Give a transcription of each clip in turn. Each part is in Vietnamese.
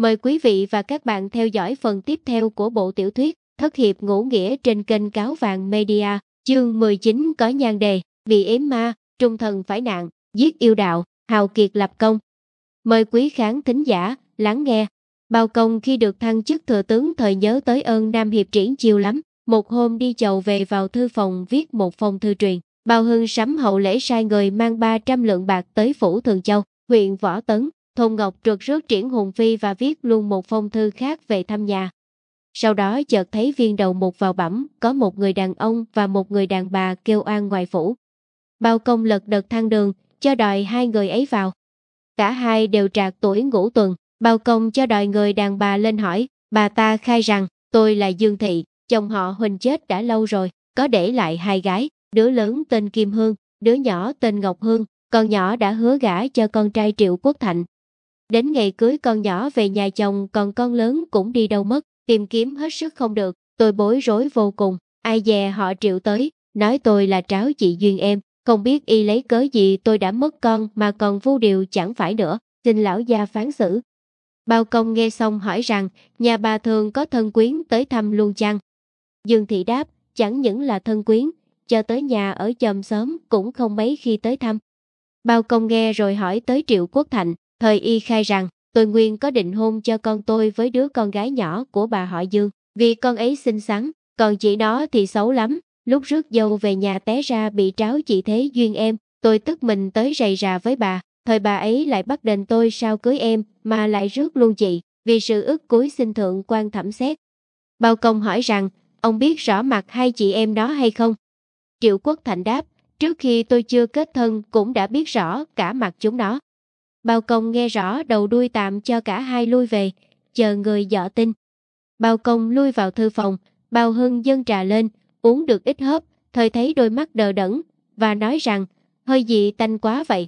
Mời quý vị và các bạn theo dõi phần tiếp theo của bộ tiểu thuyết Thất hiệp ngũ nghĩa trên kênh Cáo Vàng Media, chương 19 có nhan đề, bị yếm ma, trung thần phải nạn, giết yêu đạo, hào kiệt lập công. Mời quý khán thính giả, lắng nghe. Bao công khi được thăng chức thừa tướng thời nhớ tới ơn Nam Hiệp triển chiêu lắm, một hôm đi chầu về vào thư phòng viết một phong thư truyền. Bao Hưng sắm hậu lễ sai người mang 300 lượng bạc tới phủ Thường Châu, huyện Võ Tấn, Thôn Ngọc trượt rước triển hùng phi và viết luôn một phong thư khác về thăm nhà. Sau đó chợt thấy viên đầu một vào bẩm, có một người đàn ông và một người đàn bà kêu an ngoài phủ. Bao công lật đật thang đường, cho đòi hai người ấy vào. Cả hai đều trạc tuổi ngũ tuần, bao công cho đòi người đàn bà lên hỏi, bà ta khai rằng, tôi là Dương Thị, chồng họ Huỳnh chết đã lâu rồi, có để lại hai gái, đứa lớn tên Kim Hương, đứa nhỏ tên Ngọc Hương, con nhỏ đã hứa gả cho con trai Triệu Quốc Thạnh, Đến ngày cưới con nhỏ về nhà chồng còn con lớn cũng đi đâu mất, tìm kiếm hết sức không được, tôi bối rối vô cùng, ai dè họ triệu tới, nói tôi là tráo chị Duyên em, không biết y lấy cớ gì tôi đã mất con mà còn vô điều chẳng phải nữa, xin lão gia phán xử. Bao công nghe xong hỏi rằng, nhà bà thường có thân quyến tới thăm luôn chăng? Dương thị đáp, chẳng những là thân quyến, cho tới nhà ở chòm sớm cũng không mấy khi tới thăm. Bao công nghe rồi hỏi tới Triệu Quốc Thành, Thời y khai rằng, tôi nguyên có định hôn cho con tôi với đứa con gái nhỏ của bà họ Dương, vì con ấy xinh xắn, còn chị đó thì xấu lắm, lúc rước dâu về nhà té ra bị tráo chị thế duyên em, tôi tức mình tới rầy rà với bà, thời bà ấy lại bắt đền tôi sao cưới em mà lại rước luôn chị, vì sự ức cuối xin thượng quan thẩm xét. Bao công hỏi rằng, ông biết rõ mặt hai chị em đó hay không? Triệu Quốc Thành đáp, trước khi tôi chưa kết thân cũng đã biết rõ cả mặt chúng nó. Bao công nghe rõ đầu đuôi tạm cho cả hai lui về, chờ người dọ tin. Bao công lui vào thư phòng, bao hưng dân trà lên, uống được ít hớp, thời thấy đôi mắt đờ đẫn và nói rằng, hơi gì tanh quá vậy.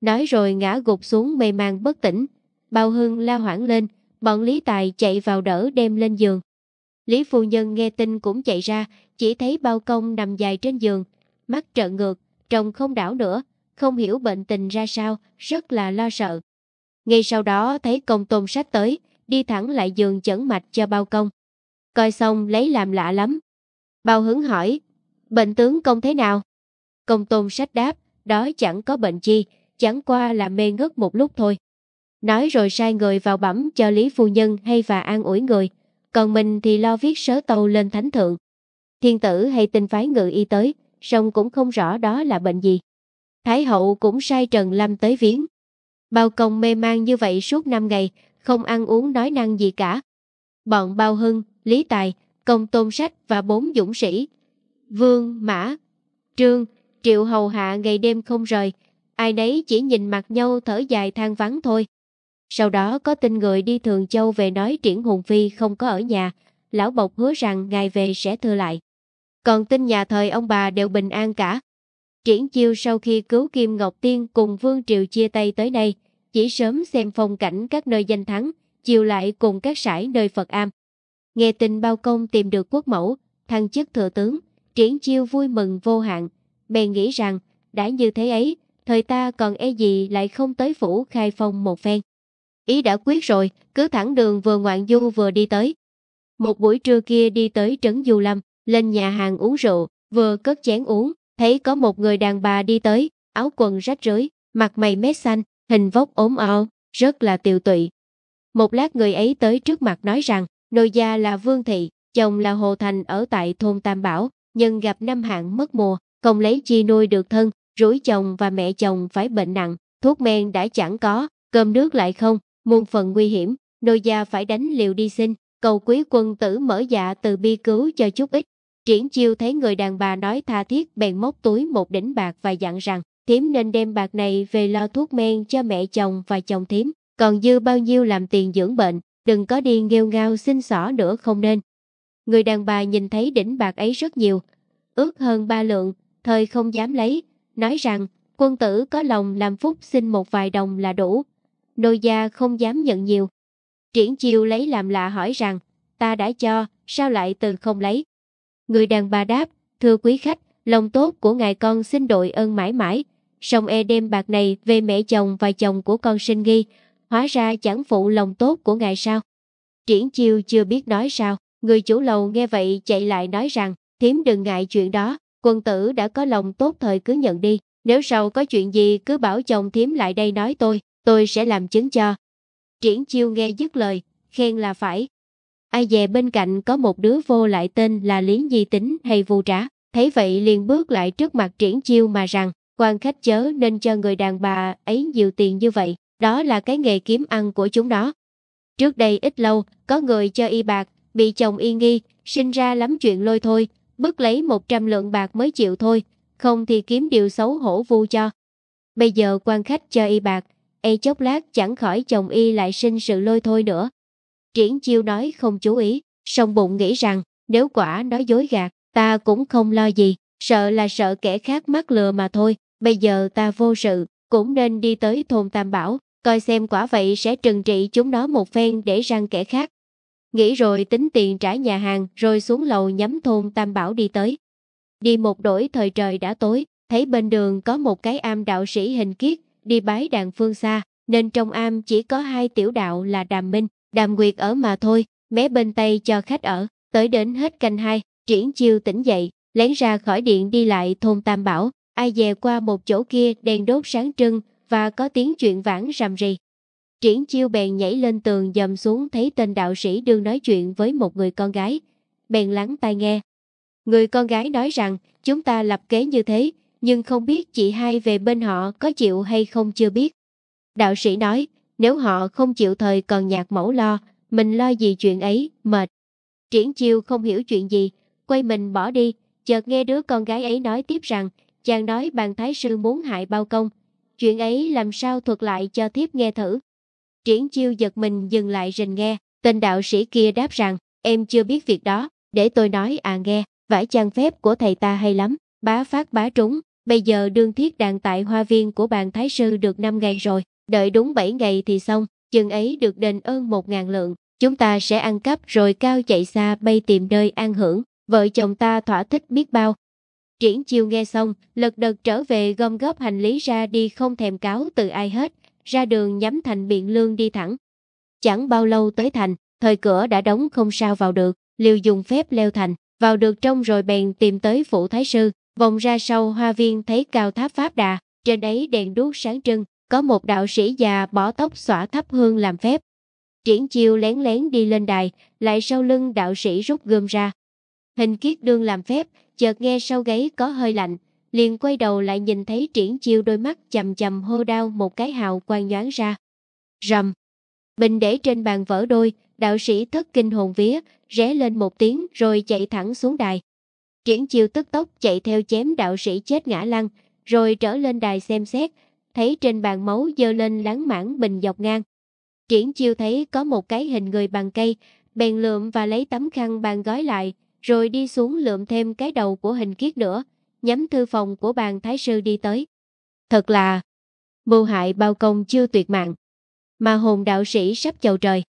Nói rồi ngã gục xuống mê man bất tỉnh, bao hưng la hoảng lên, bọn Lý Tài chạy vào đỡ đem lên giường. Lý phu nhân nghe tin cũng chạy ra, chỉ thấy bao công nằm dài trên giường, mắt trợn ngược, trông không đảo nữa, không hiểu bệnh tình ra sao, rất là lo sợ. Ngay sau đó thấy công tôn sách tới, đi thẳng lại giường chẩn mạch cho bao công. Coi xong lấy làm lạ lắm. Bao hứng hỏi, bệnh tướng công thế nào? Công tôn sách đáp, đó chẳng có bệnh chi, chẳng qua là mê ngất một lúc thôi. Nói rồi sai người vào bẩm cho Lý Phu Nhân hay và an ủi người, còn mình thì lo viết sớ tâu lên thánh thượng. Thiên tử hay tinh phái ngự y tới, song cũng không rõ đó là bệnh gì. Thái hậu cũng sai Trần Lâm tới viếng. Bao công mê man như vậy suốt 5 ngày, không ăn uống nói năng gì cả. Bọn Bao Hưng, Lý Tài, Công Tôn Sách và bốn dũng sĩ. Vương, Mã, Trương, Triệu Hầu Hạ ngày đêm không rời, ai nấy chỉ nhìn mặt nhau thở dài than vắng thôi. Sau đó có tin người đi Thường Châu về nói Triển Hùng Phi không có ở nhà, lão bộc hứa rằng ngài về sẽ thưa lại. Còn tin nhà thời ông bà đều bình an cả, Triển chiêu sau khi cứu Kim Ngọc Tiên cùng Vương Triều chia tay tới đây, chỉ sớm xem phong cảnh các nơi danh thắng, chiều lại cùng các sải nơi Phật Am. Nghe tin bao công tìm được quốc mẫu, thăng chức thừa tướng, triển chiêu vui mừng vô hạn, bèn nghĩ rằng, đã như thế ấy, thời ta còn e gì lại không tới phủ khai phong một phen. Ý đã quyết rồi, cứ thẳng đường vừa ngoạn du vừa đi tới. Một buổi trưa kia đi tới Trấn Du Lâm, lên nhà hàng uống rượu, vừa cất chén uống, thấy có một người đàn bà đi tới, áo quần rách rưới, mặt mày mét xanh, hình vóc ốm ao, rất là tiều tụy. Một lát người ấy tới trước mặt nói rằng, nội gia là Vương Thị, chồng là Hồ Thành ở tại thôn Tam Bảo, nhưng gặp năm hạn mất mùa, không lấy chi nuôi được thân, rủi chồng và mẹ chồng phải bệnh nặng, thuốc men đã chẳng có, cơm nước lại không, muôn phần nguy hiểm, nội gia phải đánh liều đi xin, cầu quý quân tử mở dạ từ bi cứu cho chút ít, Triển chiêu thấy người đàn bà nói tha thiết bèn móc túi một đỉnh bạc và dặn rằng thím nên đem bạc này về lo thuốc men cho mẹ chồng và chồng thím, còn dư bao nhiêu làm tiền dưỡng bệnh, đừng có đi nghêu ngao xin xỏ nữa không nên. Người đàn bà nhìn thấy đỉnh bạc ấy rất nhiều, ước hơn ba lượng, thời không dám lấy, nói rằng quân tử có lòng làm phúc xin một vài đồng là đủ, nô gia không dám nhận nhiều. Triển chiêu lấy làm lạ hỏi rằng, ta đã cho, sao lại từ không lấy? Người đàn bà đáp, thưa quý khách, lòng tốt của ngài con xin đội ơn mãi mãi. Song e đem bạc này về mẹ chồng và chồng của con sinh nghi, hóa ra chẳng phụ lòng tốt của ngài sao. Triển chiêu chưa biết nói sao, người chủ lầu nghe vậy chạy lại nói rằng, thím đừng ngại chuyện đó, quân tử đã có lòng tốt thời cứ nhận đi, nếu sau có chuyện gì cứ bảo chồng thím lại đây nói tôi, tôi sẽ làm chứng cho. Triển chiêu nghe dứt lời, khen là phải, Ai về bên cạnh có một đứa vô lại tên là Lý Di Tính hay Vu Trá, thấy vậy liền bước lại trước mặt triển chiêu mà rằng, quan khách chớ nên cho người đàn bà ấy nhiều tiền như vậy, đó là cái nghề kiếm ăn của chúng đó. Trước đây ít lâu, có người cho y bạc, bị chồng y nghi, sinh ra lắm chuyện lôi thôi, bước lấy 100 lượng bạc mới chịu thôi, không thì kiếm điều xấu hổ vu cho. Bây giờ quan khách cho y bạc, y e chốc lát chẳng khỏi chồng y lại sinh sự lôi thôi nữa, Triển chiêu nói không chú ý, song bụng nghĩ rằng nếu quả nói dối gạt, ta cũng không lo gì, sợ là sợ kẻ khác mắc lừa mà thôi. Bây giờ ta vô sự, cũng nên đi tới thôn Tam Bảo, coi xem quả vậy sẽ trừng trị chúng nó một phen để răng kẻ khác. Nghĩ rồi tính tiền trả nhà hàng rồi xuống lầu nhắm thôn Tam Bảo đi tới. Đi một đổi thời trời đã tối, thấy bên đường có một cái am đạo sĩ hình kiết, đi bái đàn phương xa, nên trong am chỉ có hai tiểu đạo là Đàm Minh Đàm Nguyệt ở mà thôi, mé bên tay cho khách ở, tới đến hết canh hai, triển chiêu tỉnh dậy, lén ra khỏi điện đi lại thôn Tam Bảo, ai dè qua một chỗ kia đèn đốt sáng trưng và có tiếng chuyện vãng rầm rì. Triển chiêu bèn nhảy lên tường dầm xuống thấy tên đạo sĩ đương nói chuyện với một người con gái, bèn lắng tai nghe. Người con gái nói rằng, chúng ta lập kế như thế, nhưng không biết chị hai về bên họ có chịu hay không chưa biết. Đạo sĩ nói, nếu họ không chịu thời còn nhạc mẫu lo, mình lo gì chuyện ấy, mệt. Triển chiêu không hiểu chuyện gì, quay mình bỏ đi, chợt nghe đứa con gái ấy nói tiếp rằng, chàng nói bàn thái sư muốn hại bao công. Chuyện ấy làm sao thuật lại cho thiếp nghe thử. Triển chiêu giật mình dừng lại rình nghe, tên đạo sĩ kia đáp rằng, em chưa biết việc đó, để tôi nói à nghe, vải trang phép của thầy ta hay lắm, bá phát bá trúng, bây giờ đương thiết đàn tại hoa viên của bàn thái sư được 5 ngày rồi, đợi đúng 7 ngày thì xong, chừng ấy được đền ơn một ngàn lượng, chúng ta sẽ ăn cắp rồi cao chạy xa bay tìm nơi an hưởng, vợ chồng ta thỏa thích biết bao. Triển chiêu nghe xong, lật đật trở về gom góp hành lý ra đi không thèm cáo từ ai hết, ra đường nhắm thành biện lương đi thẳng. Chẳng bao lâu tới thành, thời cửa đã đóng không sao vào được, liều dùng phép leo thành, vào được trong rồi bèn tìm tới phủ thái sư, vòng ra sau hoa viên thấy cao tháp Pháp Đà, trên đấy đèn đuốc sáng trưng, có một đạo sĩ già bỏ tóc xõa thấp hương làm phép. Triển chiêu lén lén đi lên đài, lại sau lưng đạo sĩ rút gươm ra. Hình kiết đương làm phép, chợt nghe sau gáy có hơi lạnh, liền quay đầu lại nhìn thấy triển chiêu đôi mắt chầm chầm hô đau một cái hào quang nhoáng ra. Rầm! Bình để trên bàn vỡ đôi, đạo sĩ thất kinh hồn vía, ré lên một tiếng rồi chạy thẳng xuống đài. Triển chiêu tức tốc chạy theo chém đạo sĩ chết ngã lăn, rồi trở lên đài xem xét, thấy trên bàn máu dơ lên láng mảng bình dọc ngang. Triển chiêu thấy có một cái hình người bằng cây, bèn lượm và lấy tấm khăn bàn gói lại, rồi đi xuống lượm thêm cái đầu của hình kiết nữa, nhắm thư phòng của bàn thái sư đi tới. Thật là, mưu hại bao công chưa tuyệt mạng, mà hồn đạo sĩ sắp chầu trời.